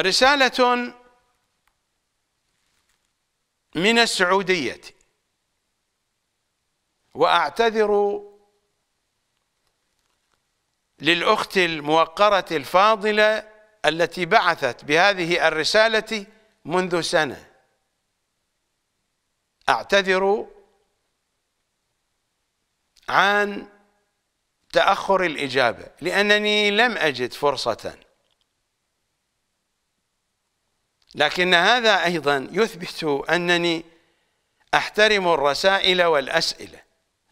رسالة من السعودية وأعتذر للأخت الموقرة الفاضلة التي بعثت بهذه الرسالة منذ سنة أعتذر عن تأخر الإجابة لأنني لم أجد فرصة لكن هذا أيضا يثبت أنني أحترم الرسائل والأسئلة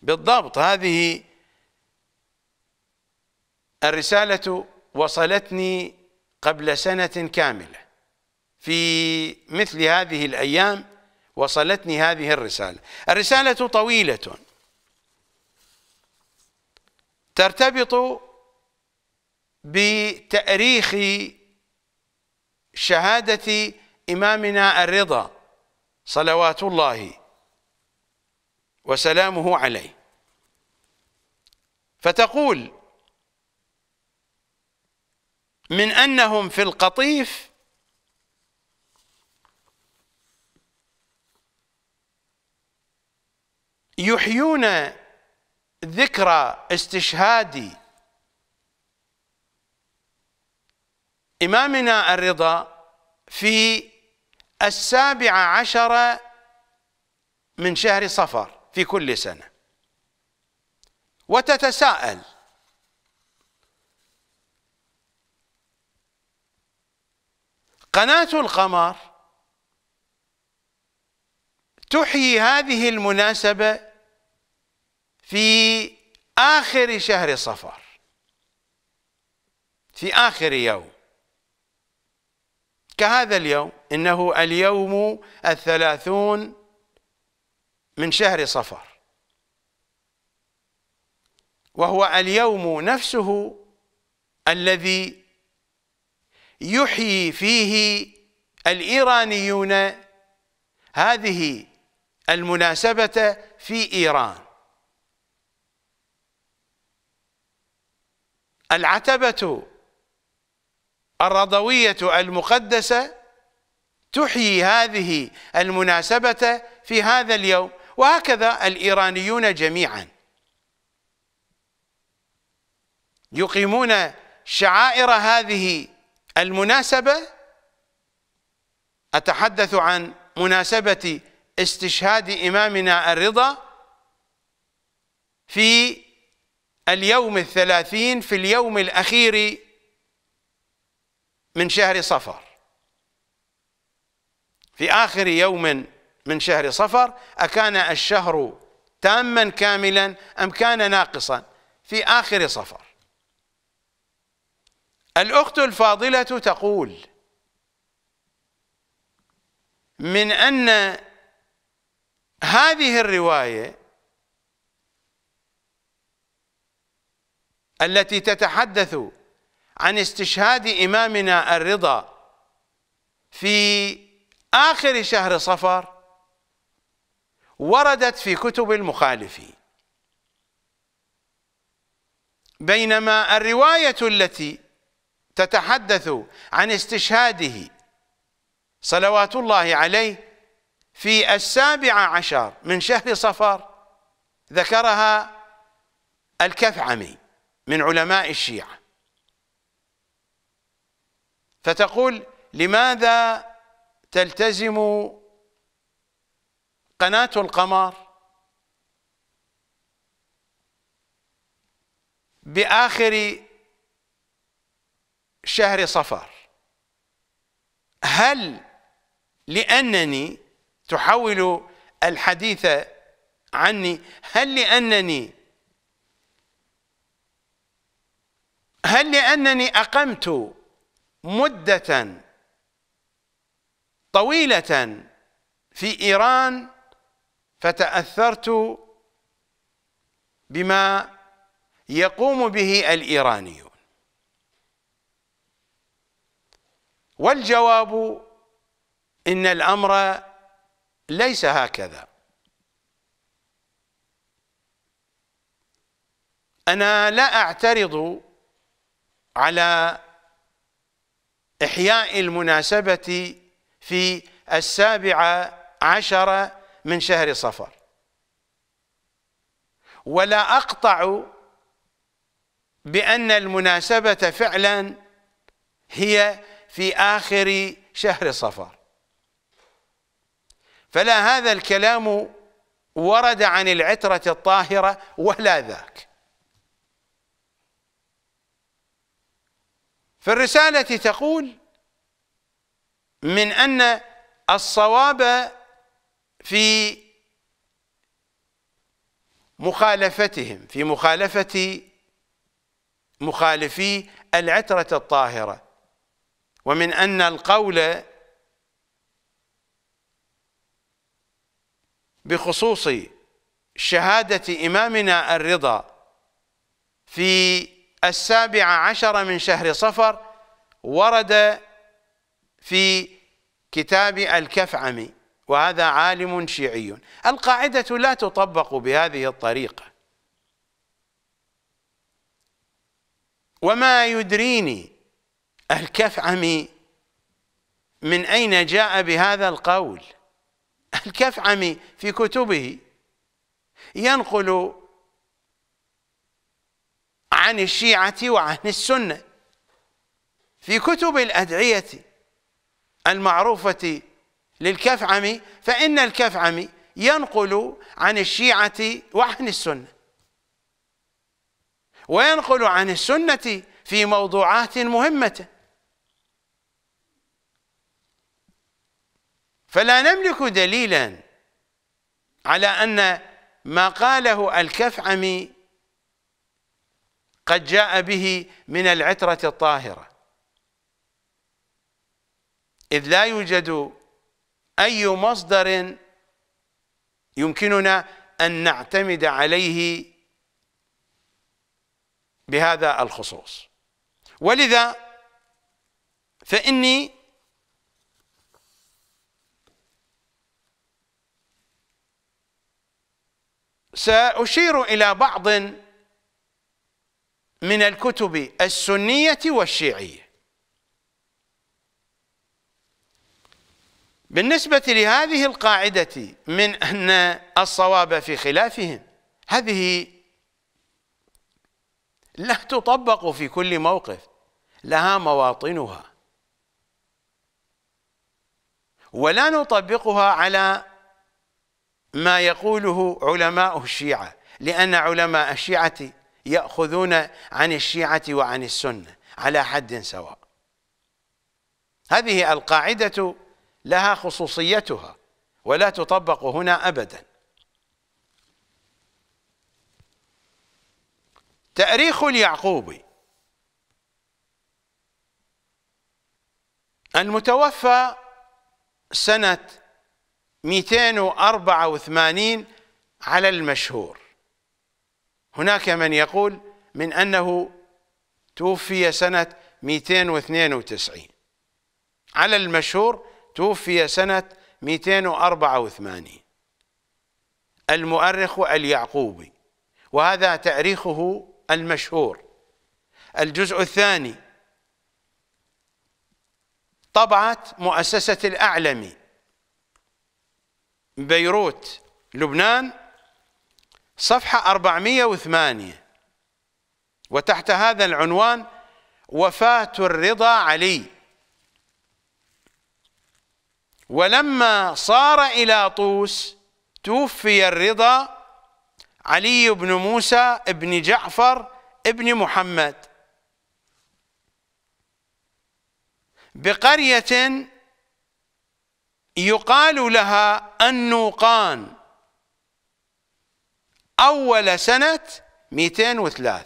بالضبط هذه الرسالة وصلتني قبل سنة كاملة في مثل هذه الأيام وصلتني هذه الرسالة الرسالة طويلة ترتبط بتأريخ شهادة إمامنا الرضا صلوات الله وسلامه عليه فتقول من أنهم في القطيف يحيون ذكرى استشهاد إمامنا الرضا في السابعة عشرة من شهر صفر في كل سنة وتتساءل قناة القمر تحيي هذه المناسبة في آخر شهر صفر في آخر يوم كهذا اليوم إنه اليوم الثلاثون من شهر صفر وهو اليوم نفسه الذي يحيي فيه الإيرانيون هذه المناسبة في إيران العتبة الرضوية المقدسة تحيي هذه المناسبة في هذا اليوم وهكذا الإيرانيون جميعا يقيمون شعائر هذه المناسبة أتحدث عن مناسبة استشهاد إمامنا الرضا في اليوم الثلاثين في اليوم الأخير من شهر صفر في آخر يوم من شهر صفر أكان الشهر تاما كاملا أم كان ناقصا في آخر صفر الأخت الفاضلة تقول من أن هذه الرواية التي تتحدث عن استشهاد إمامنا الرضا في آخر شهر صفر وردت في كتب المخالفين بينما الرواية التي تتحدث عن استشهاده صلوات الله عليه في السابع عشر من شهر صفر ذكرها الكفعمي من علماء الشيعة فتقول لماذا تلتزم قناة القمر بآخر شهر صفر هل لأنني تحول الحديث عني هل لأنني هل لأنني أقمت مدة طويلة في إيران فتأثرت بما يقوم به الإيرانيون والجواب إن الأمر ليس هكذا أنا لا أعترض على إحياء المناسبة في السابعة عشرة من شهر صفر ولا أقطع بأن المناسبة فعلا هي في آخر شهر صفر فلا هذا الكلام ورد عن العترة الطاهرة ولا ذاك في الرسالة تقول من أن الصواب في مخالفتهم في مخالفة مخالفي العترة الطاهرة ومن أن القول بخصوص شهادة إمامنا الرضا في السابع عشر من شهر صفر ورد في كتاب الكفعمي وهذا عالم شيعي القاعدة لا تطبق بهذه الطريقة وما يدريني الكفعمي من أين جاء بهذا القول الكفعمي في كتبه ينقل عن الشيعة وعن السنة في كتب الأدعية المعروفة للكفعمي فإن الكفعمي ينقل عن الشيعة وعن السنة وينقل عن السنة في موضوعات مهمة فلا نملك دليلا على أن ما قاله الكفعمي قد جاء به من العترة الطاهرة إذ لا يوجد أي مصدر يمكننا أن نعتمد عليه بهذا الخصوص ولذا فإني سأشير إلى بعض من الكتب السنية والشيعية بالنسبة لهذه القاعدة من أن الصواب في خلافهم هذه لا تطبق في كل موقف لها مواطنها ولا نطبقها على ما يقوله علماء الشيعة لأن علماء الشيعة يأخذون عن الشيعة وعن السنة على حد سواء هذه القاعدة لها خصوصيتها ولا تطبق هنا أبدا تأريخ اليعقوبي المتوفى سنة 284 على المشهور هناك من يقول من أنه توفي سنة 292 على المشهور توفي سنة 284 المؤرخ اليعقوبي وهذا تاريخه المشهور الجزء الثاني طبعت مؤسسة الأعلمي بيروت لبنان صفحة 408 وتحت هذا العنوان وفاة الرضا علي ولما صار إلى طوس توفي الرضا علي بن موسى بن جعفر بن محمد بقرية يقال لها النوقان أول سنة 203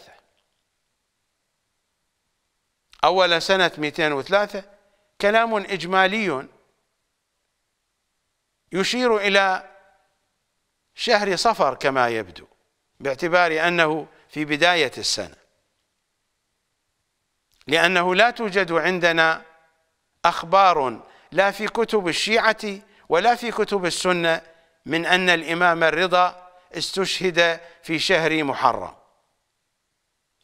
أول سنة 203 كلام إجمالي يشير إلى شهر صفر كما يبدو باعتبار أنه في بداية السنة لأنه لا توجد عندنا أخبار لا في كتب الشيعة ولا في كتب السنة من أن الإمام الرضا استشهد في شهر محرم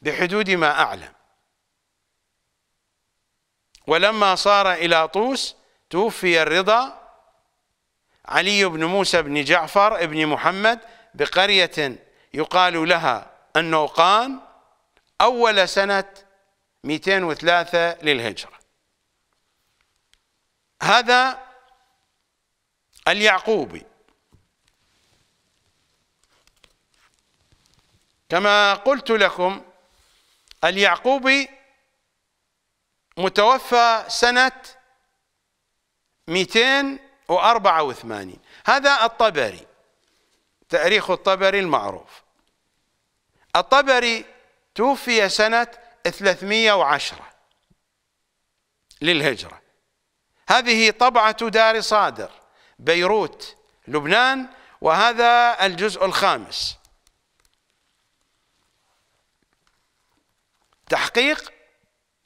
بحدود ما أعلم ولما صار إلى طوس توفي الرضا علي بن موسى بن جعفر بن محمد بقرية يقال لها النوقان أول سنة 203 للهجرة هذا اليعقوبي كما قلت لكم اليعقوبي متوفى سنة 284 هذا الطبري تاريخ الطبري المعروف الطبري توفي سنة 310 للهجرة هذه طبعة دار صادر بيروت لبنان وهذا الجزء الخامس تحقيق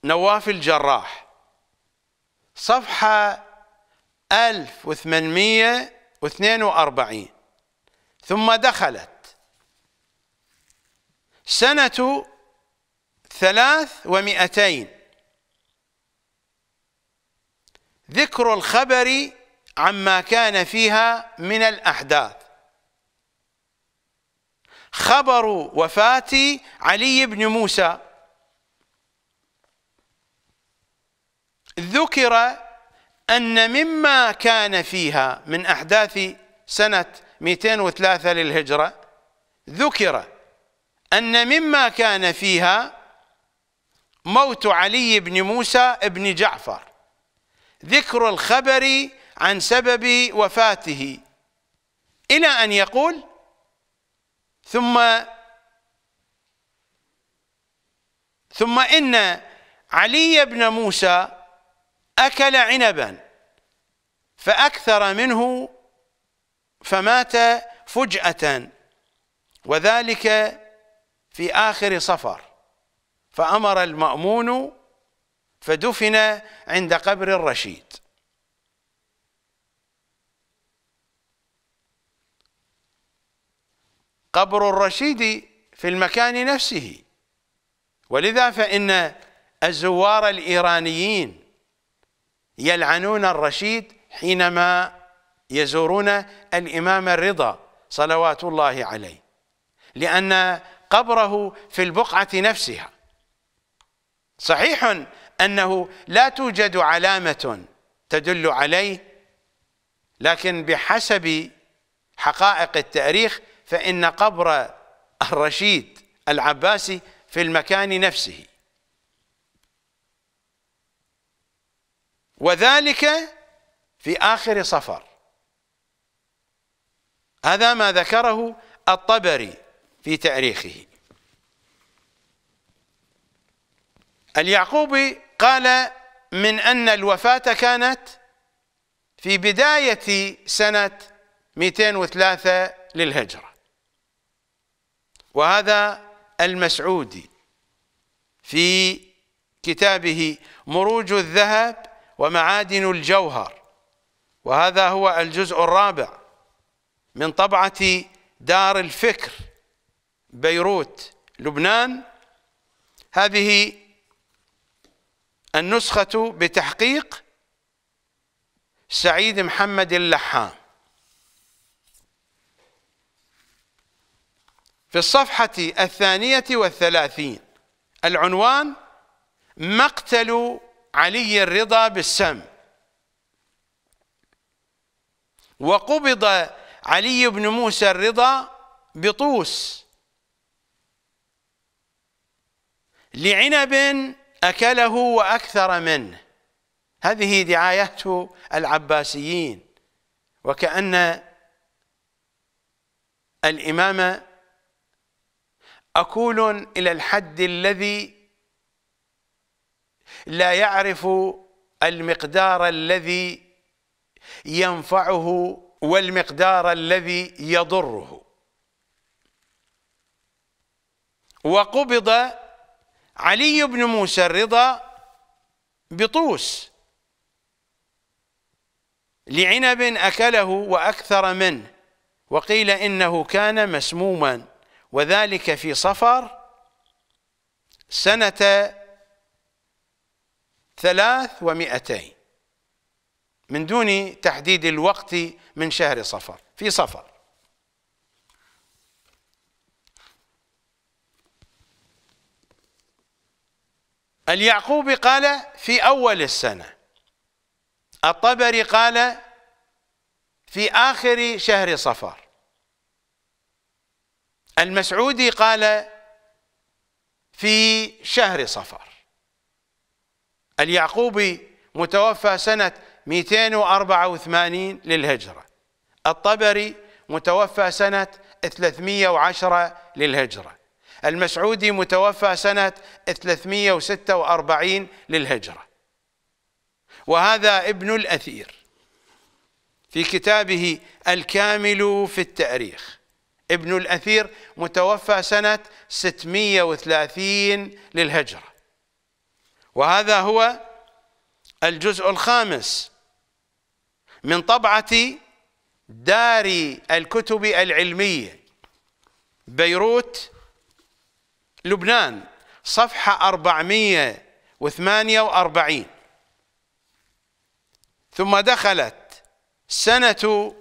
نواف الجراح صفحة 1842 ثم دخلت سنة ثلاث ومئتين ذكر الخبر عما كان فيها من الأحداث خبر وفاة علي بن موسى ذكر أن مما كان فيها من أحداث سنة 203 للهجرة ذكر أن مما كان فيها موت علي بن موسى بن جعفر ذكر الخبر عن سبب وفاته إلى أن يقول ثم ثم إن علي بن موسى أكل عنبا فأكثر منه فمات فجأة وذلك في آخر صفر فأمر المأمون فدفن عند قبر الرشيد قبر الرشيد في المكان نفسه ولذا فإن الزوار الإيرانيين يلعنون الرشيد حينما يزورون الإمام الرضا صلوات الله عليه لأن قبره في البقعة نفسها صحيح أنه لا توجد علامة تدل عليه لكن بحسب حقائق التاريخ فإن قبر الرشيد العباسي في المكان نفسه وذلك في آخر صفر هذا ما ذكره الطبري في تاريخه اليعقوبي قال من أن الوفاة كانت في بداية سنة 203 للهجرة وهذا المسعودي في كتابه مروج الذهب ومعادن الجوهر وهذا هو الجزء الرابع من طبعة دار الفكر بيروت لبنان هذه النسخة بتحقيق سعيد محمد اللحام في الصفحة الثانية والثلاثين العنوان مقتل علي الرضا بالسم وقبض علي بن موسى الرضا بطوس لعنب أكله وأكثر منه هذه دعاية العباسيين وكأن الإمام أكول إلى الحد الذي لا يعرف المقدار الذي ينفعه والمقدار الذي يضره وقبض علي بن موسى الرضا بطوس لعنب أكله وأكثر منه وقيل إنه كان مسموما وذلك في صفر سنة ثلاث ومئتين من دون تحديد الوقت من شهر صفر في صفر اليعقوبي قال في أول السنة الطبري قال في آخر شهر صفر المسعودي قال في شهر صفر اليعقوبي متوفى سنة 284 للهجرة الطبري متوفى سنة 310 للهجرة المسعودي متوفى سنة 346 للهجرة وهذا ابن الأثير في كتابه الكامل في التاريخ ابن الأثير متوفى سنة 630 للهجرة وهذا هو الجزء الخامس من طبعة دار الكتب العلمية بيروت لبنان صفحة 448 ثم دخلت سنة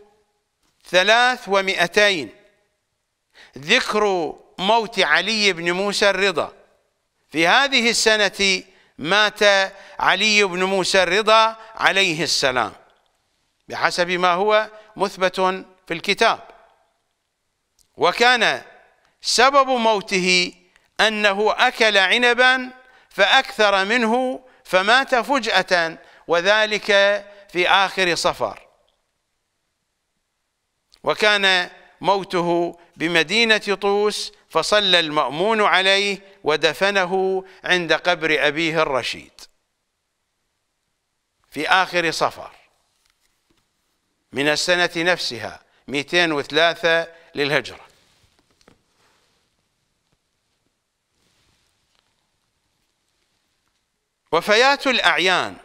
ثلاث ومئتين ذكر موت علي بن موسى الرضا في هذه السنة مات علي بن موسى الرضا عليه السلام بحسب ما هو مثبت في الكتاب وكان سبب موته أنه أكل عنبا فأكثر منه فمات فجأة وذلك في آخر صفر وكان موته بمدينة طوس فصلى المأمون عليه ودفنه عند قبر أبيه الرشيد في آخر صفر من السنة نفسها 203 للهجرة وفيات الأعيان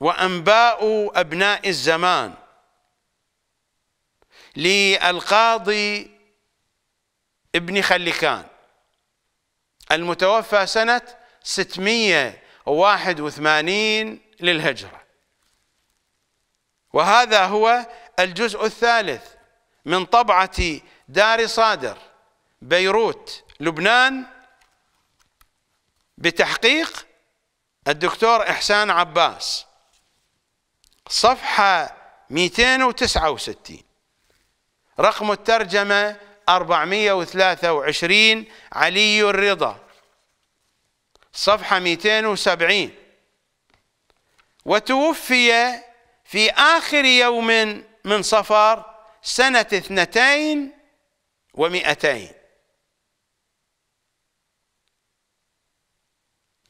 وأنباء أبناء الزمان للقاضي ابن خلكان المتوفى سنة 681 للهجرة وهذا هو الجزء الثالث من طبعة دار صادر بيروت لبنان بتحقيق الدكتور إحسان عباس صفحة 269 رقم الترجمة 423 علي الرضا صفحة 270 وتوفي في آخر يوم من صفر سنة اثنتين ومئتين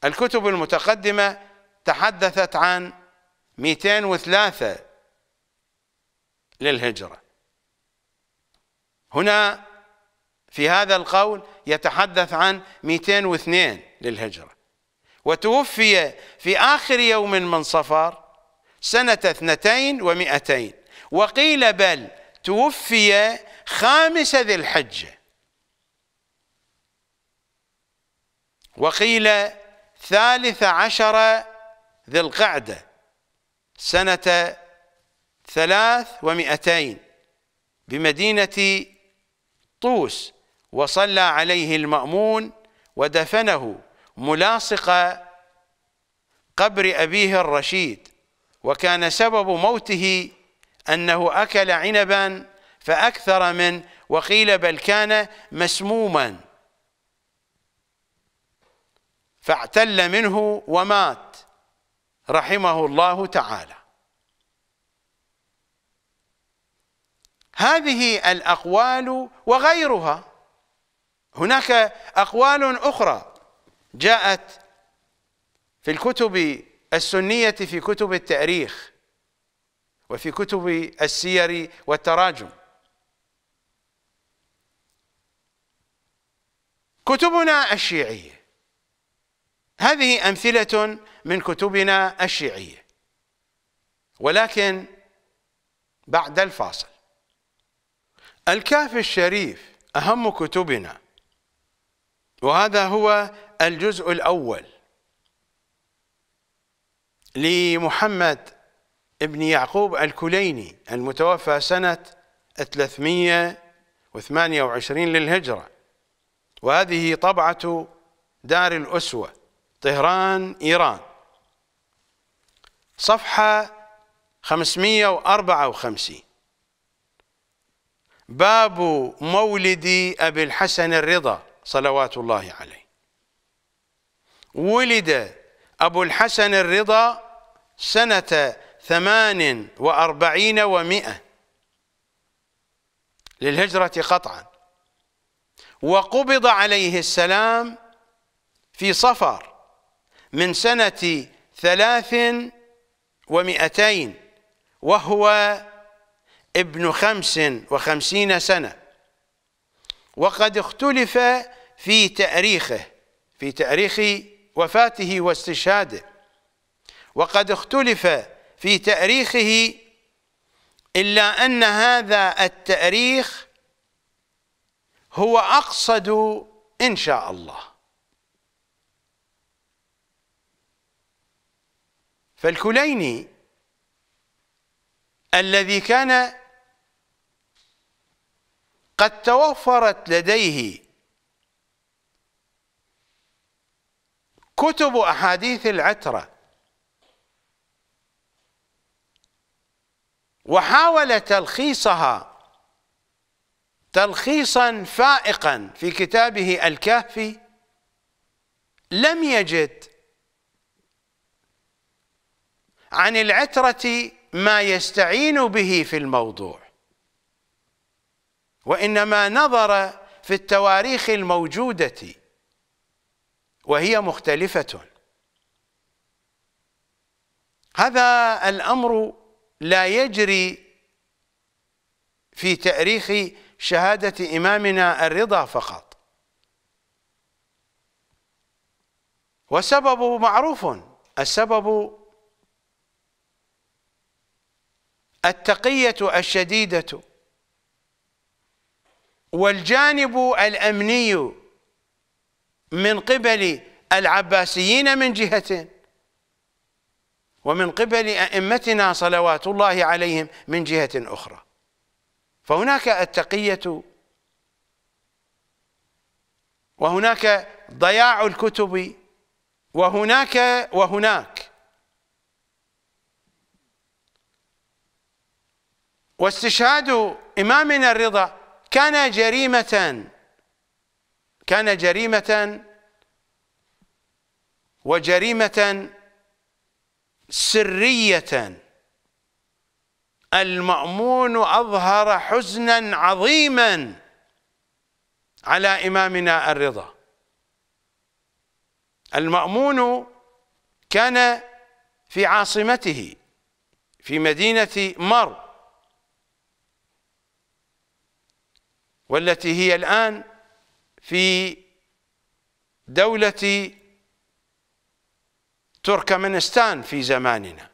الكتب المتقدمة تحدثت عن 203 للهجرة هنا في هذا القول يتحدث عن 202 للهجرة وتوفي في آخر يوم من صفر سنة اثنتين ومئتين وقيل بل توفي خامس ذي الحجة وقيل ثالث عشر ذي القعدة سنة ثلاث ومئتين بمدينة طوس وصلى عليه المأمون ودفنه ملاصق قبر أبيه الرشيد وكان سبب موته أنه أكل عنبا فأكثر من وقيل بل كان مسموما فاعتل منه ومات رحمه الله تعالى هذه الأقوال وغيرها هناك أقوال أخرى جاءت في الكتب السنية في كتب التاريخ وفي كتب السير والتراجم كتبنا الشيعية هذه أمثلة من كتبنا الشيعية ولكن بعد الفاصل الكافي الشريف أهم كتبنا وهذا هو الجزء الأول لمحمد ابن يعقوب الكليني المتوفى سنة 328 للهجرة وهذه طبعة دار الأسوة طهران إيران صفحة 554 باب مولد أبي الحسن الرضا صلوات الله عليه ولد أبو الحسن الرضا سنة ثمان وأربعين ومئة للهجرة قطعا وقبض عليه السلام في صفر من سنة ثلاث ومئتين وهو ابن خمس وخمسين سنة وقد اختلف في تأريخه في تأريخ وفاته واستشهاده وقد اختلف في تأريخه إلا أن هذا التأريخ هو أقصد إن شاء الله فالكليني الذي كان قد توفرت لديه كتب أحاديث العترة وحاول تلخيصها تلخيصا فائقا في كتابه الكهف لم يجد عن العترة ما يستعين به في الموضوع وإنما نظر في التواريخ الموجودة وهي مختلفة هذا الأمر لا يجري في تاريخ شهادة إمامنا الرضا فقط وسببه معروف السبب التقية الشديدة والجانب الأمني من قبل العباسيين من جهة ومن قبل أئمتنا صلوات الله عليهم من جهة أخرى فهناك التقية وهناك ضياع الكتب وهناك وهناك واستشهاد إمامنا الرضا كان جريمة كان جريمة وجريمة سرية المأمون أظهر حزنا عظيما على إمامنا الرضا المأمون كان في عاصمته في مدينة مر والتي هي الآن في دولة تركمانستان في زماننا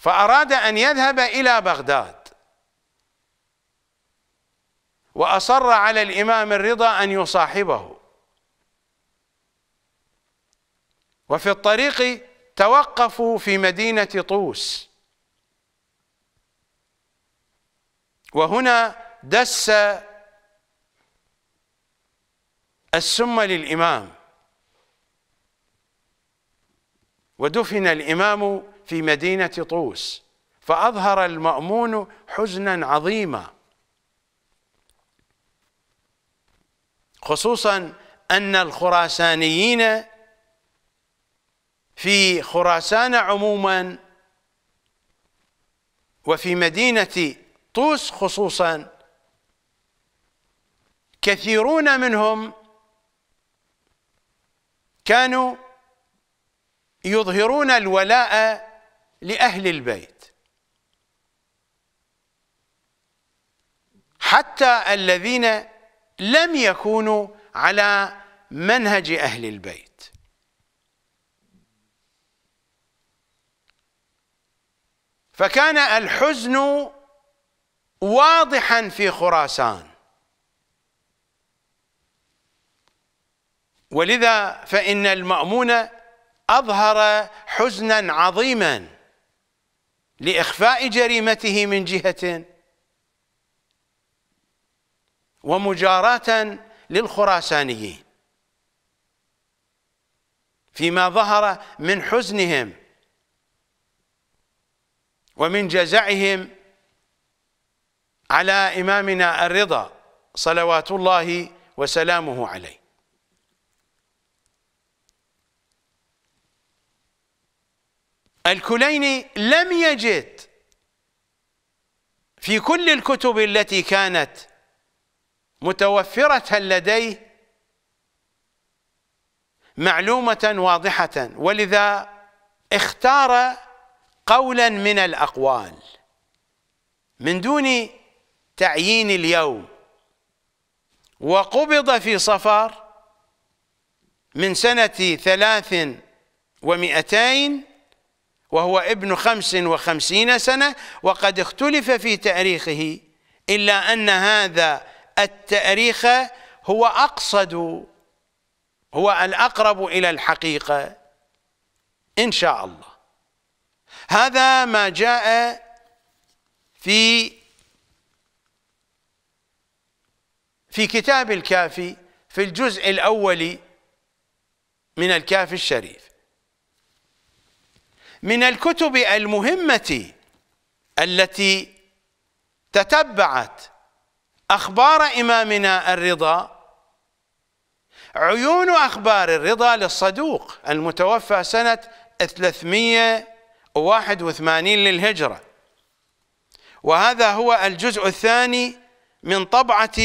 فأراد أن يذهب إلى بغداد وأصر على الإمام الرضا أن يصاحبه وفي الطريق توقفوا في مدينة طوس وهنا دس السم للإمام ودفن الإمام في مدينة طوس فأظهر المأمون حزنا عظيما خصوصا أن الخراسانيين في خراسان عموما وفي مدينة طوس خصوصا كثيرون منهم كانوا يظهرون الولاء لأهل البيت حتى الذين لم يكونوا على منهج أهل البيت فكان الحزن واضحا في خراسان ولذا فإن المأمون أظهر حزنا عظيما لإخفاء جريمته من جهة ومجاراة للخراسانيين فيما ظهر من حزنهم ومن جزعهم على إمامنا الرضا صلوات الله وسلامه عليه الكليني لم يجد في كل الكتب التي كانت متوفرة لديه معلومة واضحة ولذا اختار قولا من الأقوال من دون تعيين اليوم وقبض في صفار من سنة ثلاث ومئتين وهو ابن خمس وخمسين سنة وقد اختلف في تأريخه إلا أن هذا التأريخ هو أقصد هو الأقرب إلى الحقيقة إن شاء الله هذا ما جاء في في كتاب الكافي في الجزء الأول من الكافي الشريف من الكتب المهمة التي تتبعت أخبار إمامنا الرضا عيون أخبار الرضا للصدوق المتوفى سنة 381 للهجرة وهذا هو الجزء الثاني من طبعة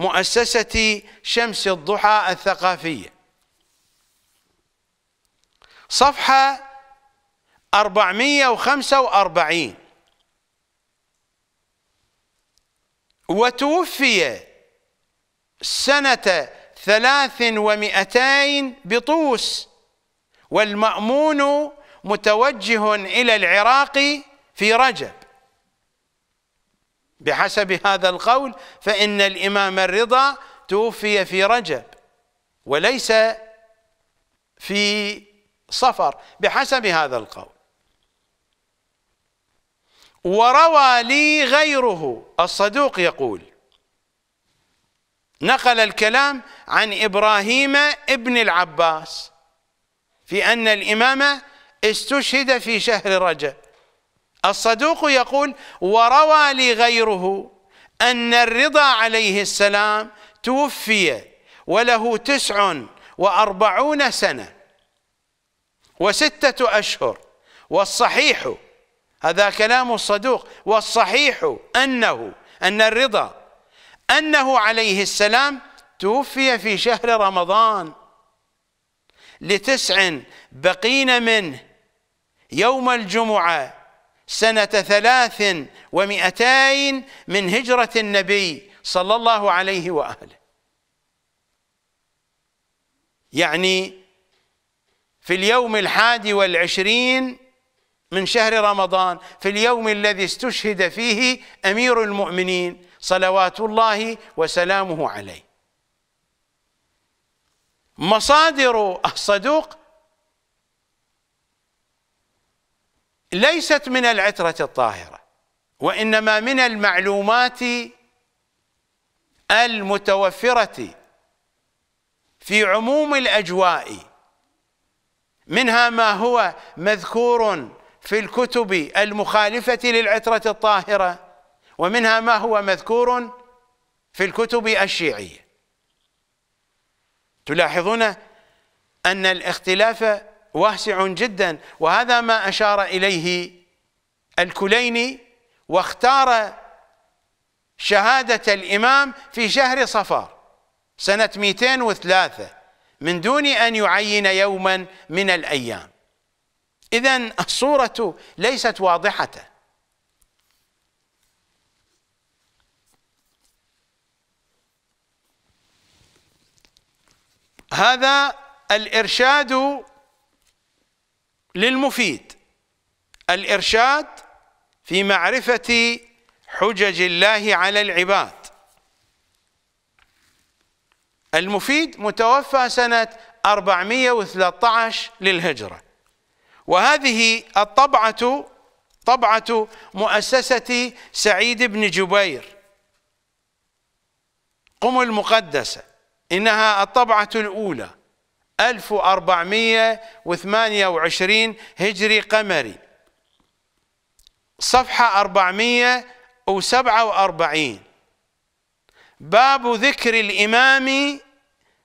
مؤسسة شمس الضحى الثقافية صفحة 445 وتوفي سنة ثلاث ومئتين بطوس والمأمون متوجه إلى العراق في رجب بحسب هذا القول فإن الإمام الرضا توفي في رجب وليس في صفر بحسب هذا القول وروى لي غيره الصدوق يقول نقل الكلام عن إبراهيم ابن العباس في أن الإمام استشهد في شهر رجب الصدوق يقول وروى لي غيره أن الرضا عليه السلام توفي وله تسع وأربعون سنة وستة أشهر والصحيح هذا كلام الصدوق والصحيح أنه أن الرضا أنه عليه السلام توفي في شهر رمضان لتسع بقين منه يوم الجمعة سنة ثلاث ومئتين من هجرة النبي صلى الله عليه وآله يعني في اليوم الحادي والعشرين من شهر رمضان في اليوم الذي استشهد فيه أمير المؤمنين صلوات الله وسلامه عليه مصادر الصدوق ليست من العترة الطاهرة وإنما من المعلومات المتوفرة في عموم الأجواء منها ما هو مذكور في الكتب المخالفة للعترة الطاهرة ومنها ما هو مذكور في الكتب الشيعية تلاحظون أن الاختلاف واسع جدا وهذا ما أشار إليه الكليني واختار شهادة الإمام في شهر صفر سنة 203 من دون أن يعين يوما من الأيام إذا الصورة ليست واضحة هذا الإرشاد للمفيد الإرشاد في معرفة حجج الله على العباد المفيد متوفى سنة 413 للهجرة وهذه الطبعة طبعة مؤسسة سعيد بن جبير قم المقدسة إنها الطبعة الأولى 1428 هجري قمري صفحة 447 باب ذكر الإمام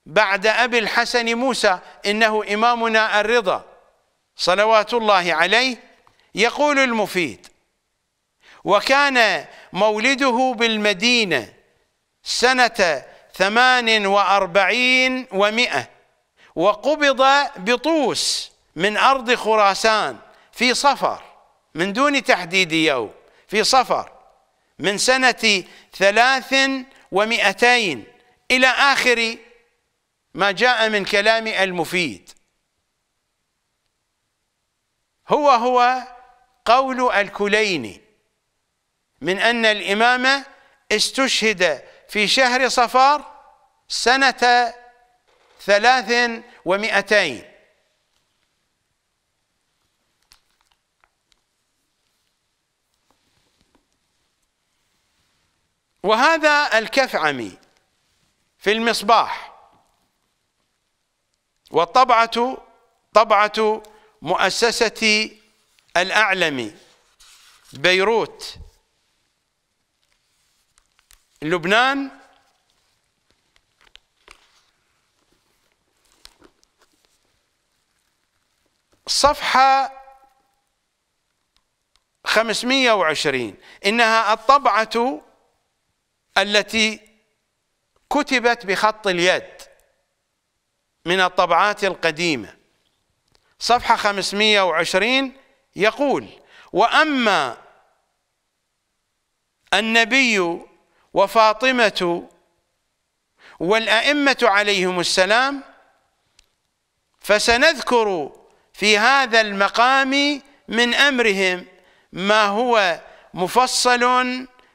بعد أبي الحسن موسى إنه إمامنا الرضا صلوات الله عليه يقول المفيد وكان مولده بالمدينة سنة ثمان وأربعين ومئة وقبض بطوس من أرض خراسان في صفر من دون تحديد يوم في صفر من سنة ثلاث ومئتين إلى آخر ما جاء من كلام المفيد هو هو قول الكليني من أن الإمامة استشهد في شهر صفار سنة ثلاث ومئتين وهذا الكفعمي في المصباح والطبعة طبعة مؤسسة الأعلمي بيروت لبنان صفحة 520 إنها الطبعة التي كتبت بخط اليد من الطبعات القديمة صفحة 520 يقول وأما النبي وفاطمة والأئمة عليهم السلام فسنذكر في هذا المقام من أمرهم ما هو مفصل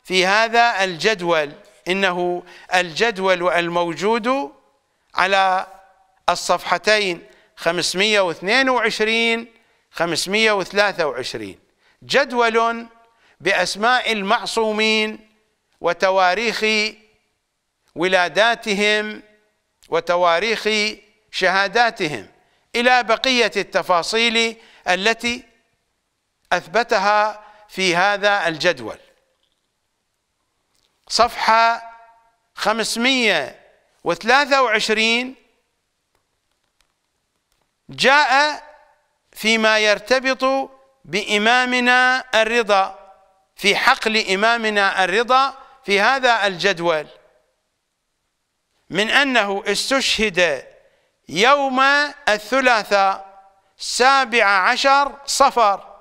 في هذا الجدول إنه الجدول الموجود على الصفحتين 522 523 جدول بأسماء المعصومين وتواريخ ولاداتهم وتواريخ شهاداتهم إلى بقية التفاصيل التي أثبتها في هذا الجدول صفحة 523 جاء فيما يرتبط بإمامنا الرضا في حقل إمامنا الرضا في هذا الجدول من أنه استشهد يوم الثلاثاء سابع عشر صفر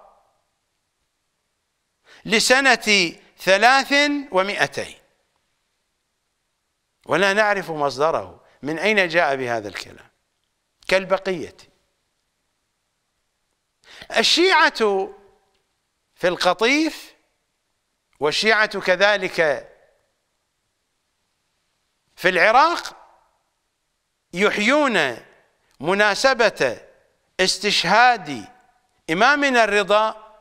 لسنة ثلاث ومئتين ولا نعرف مصدره من أين جاء بهذا الكلام كالبقية الشيعة في القطيف والشيعة كذلك في العراق يحيون مناسبة استشهاد إمامنا الرضا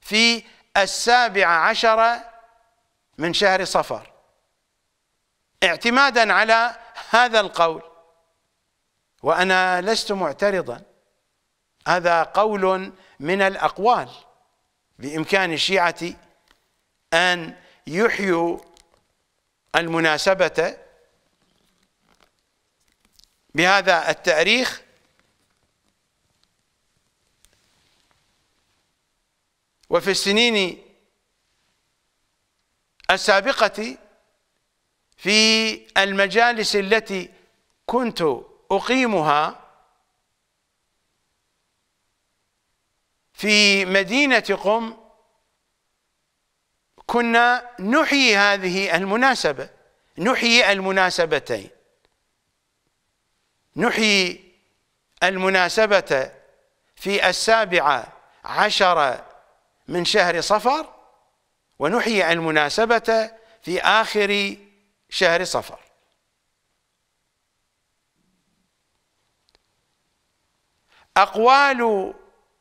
في السابع عشر من شهر صفر اعتمادا على هذا القول وأنا لست معترضا هذا قول من الأقوال بإمكان الشيعة أن يحيوا المناسبة بهذا التاريخ وفي السنين السابقة في المجالس التي كنت أقيمها في مدينة قم كنا نحيي هذه المناسبة نحيي المناسبتين نحيي المناسبة في السابعة عشرة من شهر صفر ونحيي المناسبة في آخر شهر صفر أقوال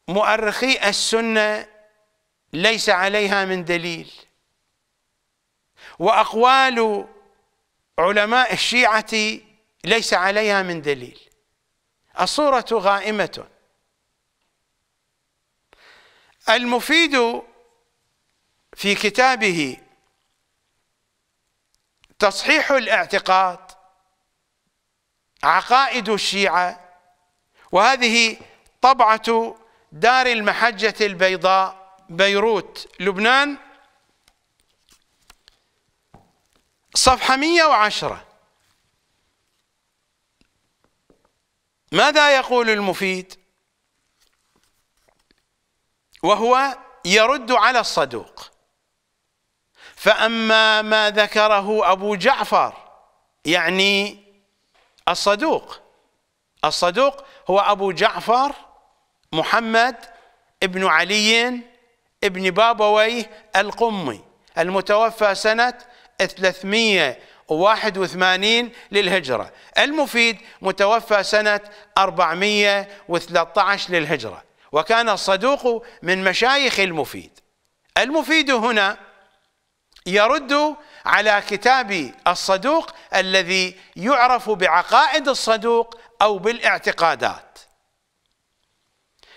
مؤرخي السنة ليس عليها من دليل وأقوال علماء الشيعة ليس عليها من دليل الصورة غائمة المفيد في كتابه تصحيح الاعتقاد عقائد الشيعة وهذه طبعة دار المحجة البيضاء بيروت لبنان صفحة 110 ماذا يقول المفيد وهو يرد على الصدوق فأما ما ذكره أبو جعفر يعني الصدوق الصدوق هو أبو جعفر محمد ابن علي ابن بابويه القمي المتوفى سنة 300 81 للهجرة المفيد متوفى سنة 413 للهجرة وكان الصدوق من مشايخ المفيد المفيد هنا يرد على كتاب الصدوق الذي يعرف بعقائد الصدوق أو بالاعتقادات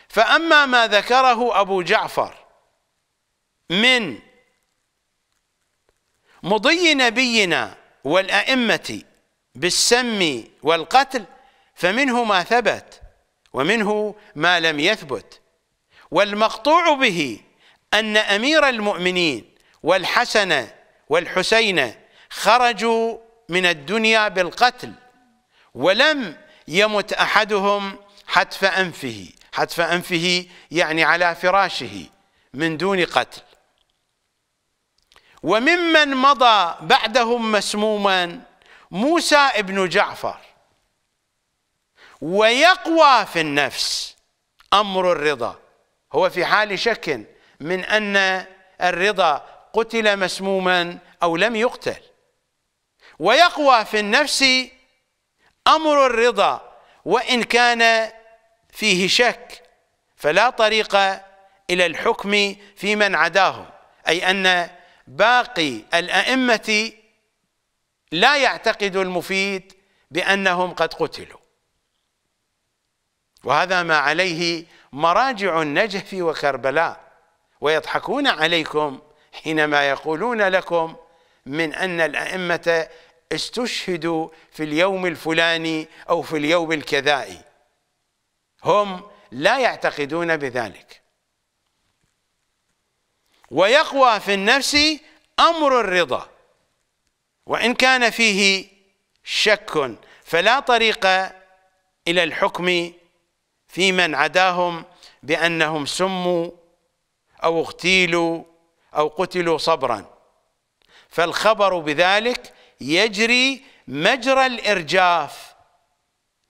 فأما ما ذكره أبو جعفر من مضي نبينا والأئمة بالسم والقتل فمنه ما ثبت ومنه ما لم يثبت والمقطوع به أن أمير المؤمنين والحسن والحسين خرجوا من الدنيا بالقتل ولم يمت أحدهم حتف أنفه حتف أنفه يعني على فراشه من دون قتل وممن مضى بعدهم مسموما موسى ابن جعفر ويقوى في النفس امر الرضا هو في حال شك من ان الرضا قتل مسموما او لم يقتل ويقوى في النفس امر الرضا وان كان فيه شك فلا طريق الى الحكم في من عداهم اي ان باقي الأئمة لا يعتقد المفيد بأنهم قد قتلوا وهذا ما عليه مراجع النجف وكربلاء ويضحكون عليكم حينما يقولون لكم من أن الأئمة استشهدوا في اليوم الفلاني أو في اليوم الكذائي هم لا يعتقدون بذلك ويقوى في النفس أمر الرضا وإن كان فيه شك فلا طريق إلى الحكم في من عداهم بأنهم سموا أو اغتيلوا أو قتلوا صبرا فالخبر بذلك يجري مجرى الإرجاف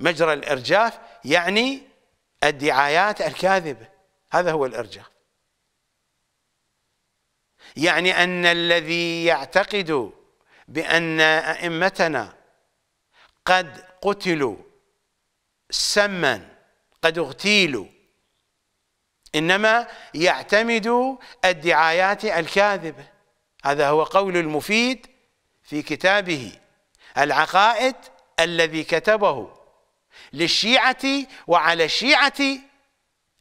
مجرى الإرجاف يعني الدعايات الكاذبة هذا هو الإرجاف يعني أن الذي يعتقد بأن أئمتنا قد قتلوا سما قد اغتيلوا إنما يعتمد الدعايات الكاذبة هذا هو قول المفيد في كتابه العقائد الذي كتبه للشيعة وعلى الشيعة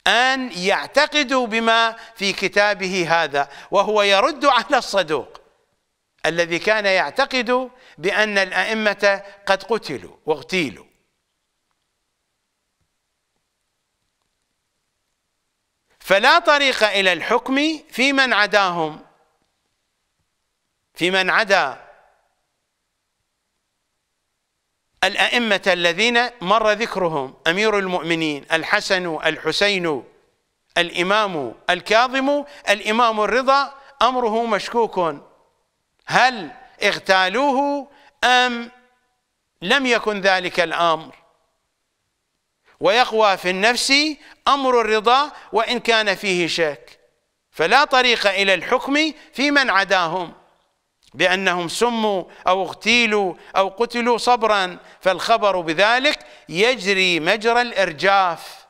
أن يعتقدوا بما في كتابه هذا وهو يرد على الصدوق الذي كان يعتقد بأن الأئمة قد قتلوا واغتيلوا فلا طريق إلى الحكم في من عداهم في من عدا الأئمة الذين مر ذكرهم أمير المؤمنين الحسن الحسين الإمام الكاظم الإمام الرضا أمره مشكوك هل اغتالوه أم لم يكن ذلك الأمر ويقوى في النفس أمر الرضا وإن كان فيه شك فلا طريق إلى الحكم في من عداهم بأنهم سموا أو اغتيلوا أو قتلوا صبرا فالخبر بذلك يجري مجرى الإرجاف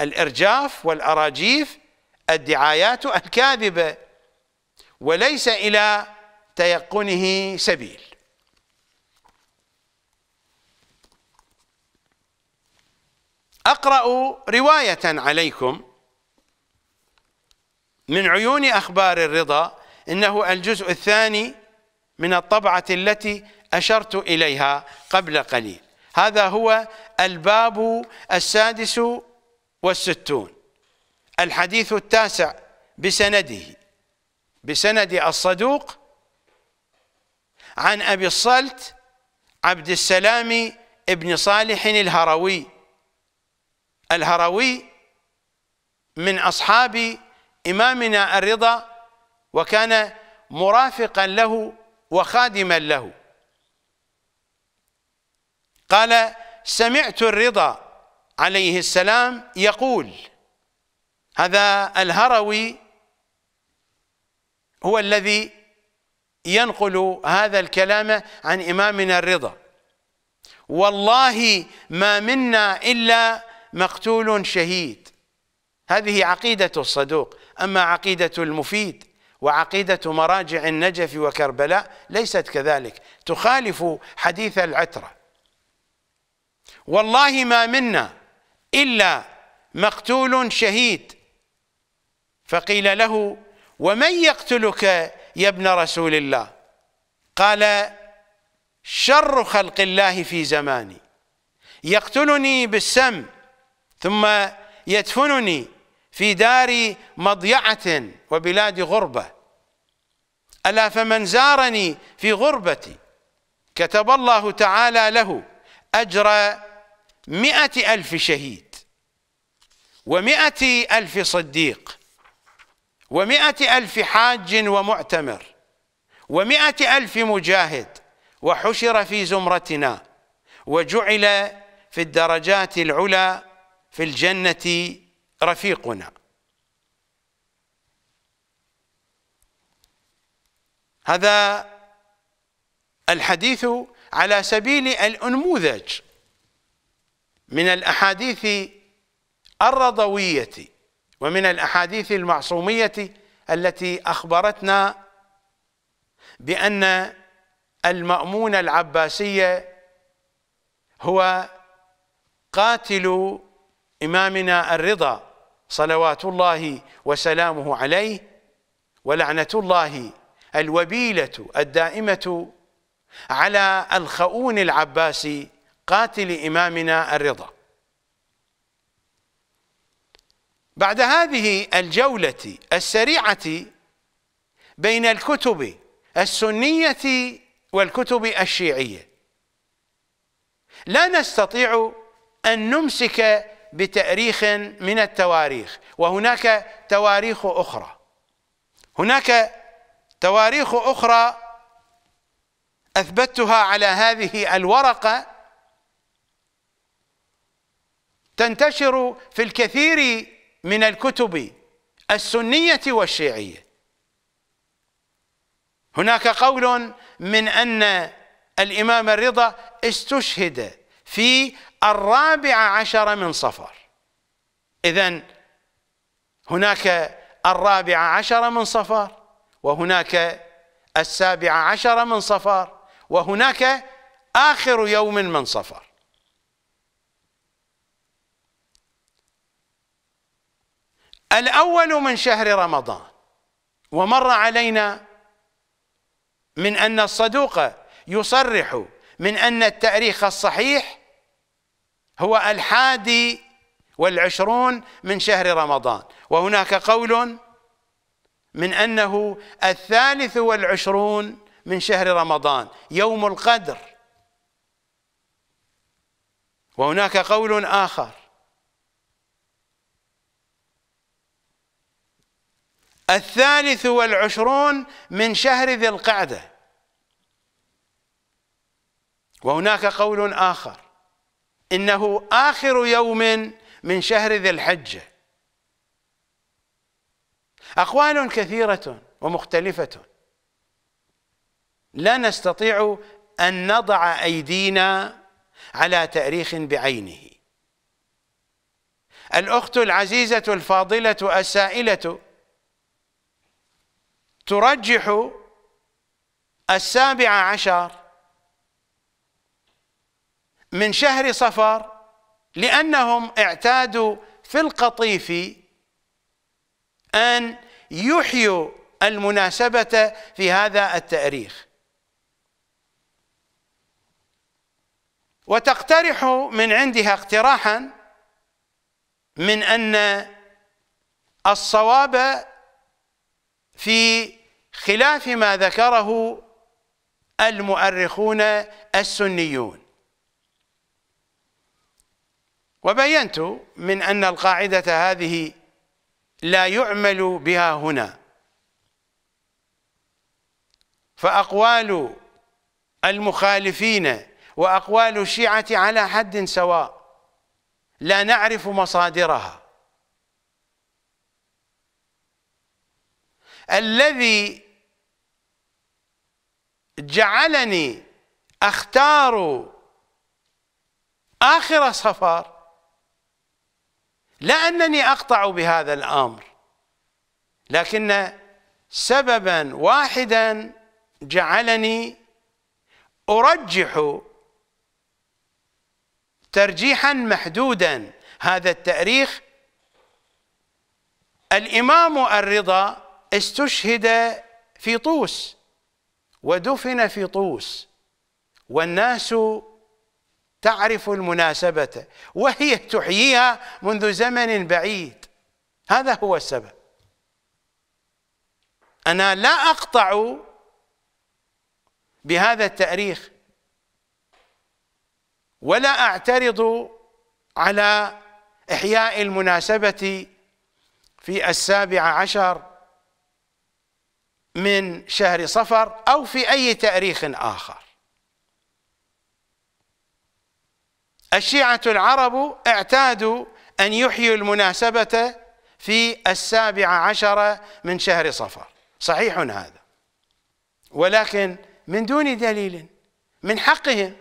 الإرجاف والأراجيف الدعايات الكاذبة وليس إلى تيقنه سبيل أقرأ رواية عليكم من عيون أخبار الرضا إنه الجزء الثاني من الطبعة التي أشرت إليها قبل قليل هذا هو الباب السادس والستون الحديث التاسع بسنده بسند الصدوق عن أبي الصلت عبد السلام ابن صالح الهروي الهروي من أصحاب إمامنا الرضا وكان مرافقا له وخادما له قال سمعت الرضا عليه السلام يقول هذا الهروي هو الذي ينقل هذا الكلام عن إمامنا الرضا والله ما منا إلا مقتول شهيد هذه عقيدة الصدوق أما عقيدة المفيد وعقيدة مراجع النجف وكربلاء ليست كذلك تخالف حديث العترة والله ما منا إلا مقتول شهيد فقيل له ومن يقتلك يا ابن رسول الله قال شر خلق الله في زماني يقتلني بالسم ثم يدفنني في دار مضيعة وبلاد غربة ألا فمن زارني في غربتي كتب الله تعالى له أجر مئة ألف شهيد ومئة ألف صديق ومئة ألف حاج ومعتمر ومئة ألف مجاهد وحشر في زمرتنا وجعل في الدرجات العلى في الجنة رفيقنا هذا الحديث على سبيل الأنموذج من الأحاديث الرضوية ومن الأحاديث المعصومية التي أخبرتنا بأن المامون العباسي هو قاتل إمامنا الرضا صلوات الله وسلامه عليه ولعنة الله الوبيلة الدائمة على الخؤون العباسي قاتل إمامنا الرضا بعد هذه الجولة السريعة بين الكتب السنية والكتب الشيعية لا نستطيع أن نمسك بتاريخ من التواريخ وهناك تواريخ اخرى هناك تواريخ اخرى اثبتها على هذه الورقه تنتشر في الكثير من الكتب السنيه والشيعيه هناك قول من ان الامام الرضا استشهد في الرابع عشر من صفر إذا هناك الرابع عشر من صفر وهناك السابع عشر من صفر وهناك آخر يوم من صفر الأول من شهر رمضان ومر علينا من أن الصدوق يصرح من أن التأريخ الصحيح هو الحادي والعشرون من شهر رمضان وهناك قول من أنه الثالث والعشرون من شهر رمضان يوم القدر وهناك قول آخر الثالث والعشرون من شهر ذي القعدة وهناك قول آخر إنه آخر يوم من شهر ذي الحجة أقوال كثيرة ومختلفة لا نستطيع أن نضع أيدينا على تأريخ بعينه الأخت العزيزة الفاضلة السائلة ترجح السابع عشر من شهر صفر لأنهم اعتادوا في القطيف أن يحيوا المناسبة في هذا التأريخ وتقترح من عندها اقتراحا من أن الصواب في خلاف ما ذكره المؤرخون السنيون وبينت من أن القاعدة هذه لا يعمل بها هنا فأقوال المخالفين وأقوال الشيعة على حد سواء لا نعرف مصادرها الذي جعلني أختار آخر صفار لا أنني أقطع بهذا الأمر لكن سببا واحدا جعلني أرجح ترجيحا محدودا هذا التأريخ الإمام الرضا استشهد في طوس ودفن في طوس والناس تعرف المناسبة وهي تحييها منذ زمن بعيد هذا هو السبب أنا لا أقطع بهذا التأريخ ولا أعترض على إحياء المناسبة في السابع عشر من شهر صفر أو في أي تأريخ آخر الشيعة العرب اعتادوا أن يحيوا المناسبة في السابع عشر من شهر صفر صحيح هذا ولكن من دون دليل من حقهم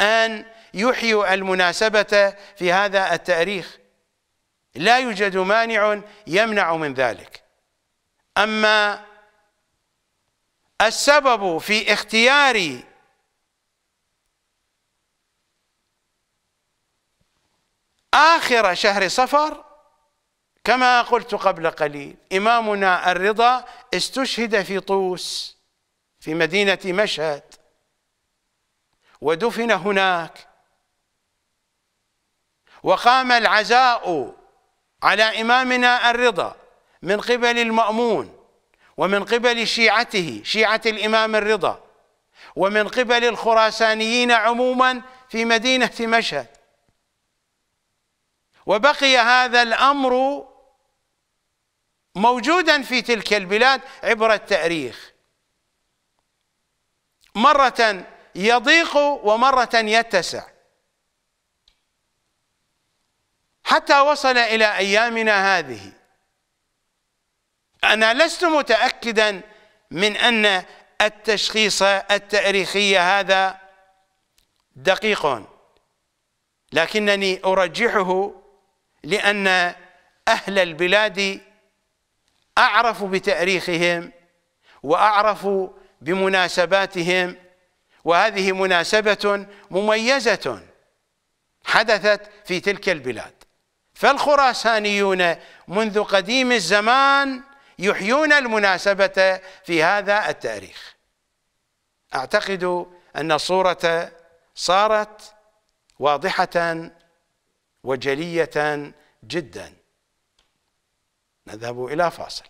أن يحيوا المناسبة في هذا التاريخ لا يوجد مانع يمنع من ذلك أما السبب في اختيار آخر شهر صفر كما قلت قبل قليل إمامنا الرضا استشهد في طوس في مدينة مشهد ودفن هناك وقام العزاء على إمامنا الرضا من قبل المأمون ومن قبل شيعته شيعة الإمام الرضا ومن قبل الخراسانيين عموما في مدينة مشهد وبقي هذا الامر موجودا في تلك البلاد عبر التاريخ مره يضيق ومره يتسع حتى وصل الى ايامنا هذه انا لست متاكدا من ان التشخيص التاريخي هذا دقيق لكنني ارجحه لأن أهل البلاد أعرفوا بتاريخهم وأعرفوا بمناسباتهم وهذه مناسبة مميزة حدثت في تلك البلاد فالخراسانيون منذ قديم الزمان يحيون المناسبة في هذا التاريخ أعتقد أن الصورة صارت واضحة وجلية جدا نذهب إلى فاصل